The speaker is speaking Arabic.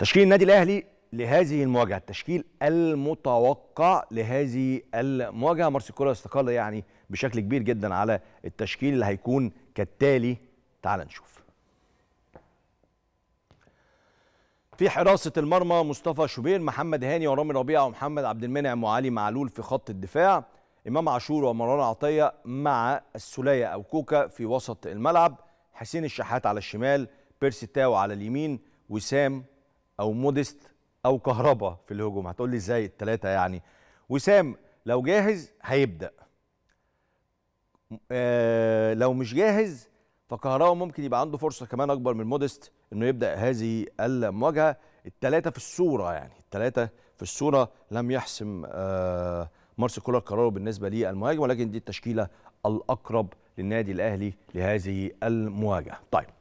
تشكيل النادي الاهلي لهذه المواجهه التشكيل المتوقع لهذه المواجهه مارسيل كولر استقال يعني بشكل كبير جدا على التشكيل اللي هيكون كالتالي تعال نشوف في حراسة المرمى مصطفى شوبير محمد هاني ورامي ربيعة ومحمد عبد المنعم وعلي معلول في خط الدفاع إمام عاشور ومروان عطية مع السولية أو كوكا في وسط الملعب حسين الشحات على الشمال بيرسي تاو على اليمين وسام او موديست او كهربا في الهجوم هتقول لي ازاي الثلاثه يعني وسام لو جاهز هيبدا آه لو مش جاهز فكهربا ممكن يبقى عنده فرصه كمان اكبر من موديست انه يبدا هذه المواجهه الثلاثه في الصوره يعني الثلاثه في الصوره لم يحسم آه مارس كولر قراره بالنسبه للمهاجم ولكن دي التشكيله الاقرب للنادي الاهلي لهذه المواجهه طيب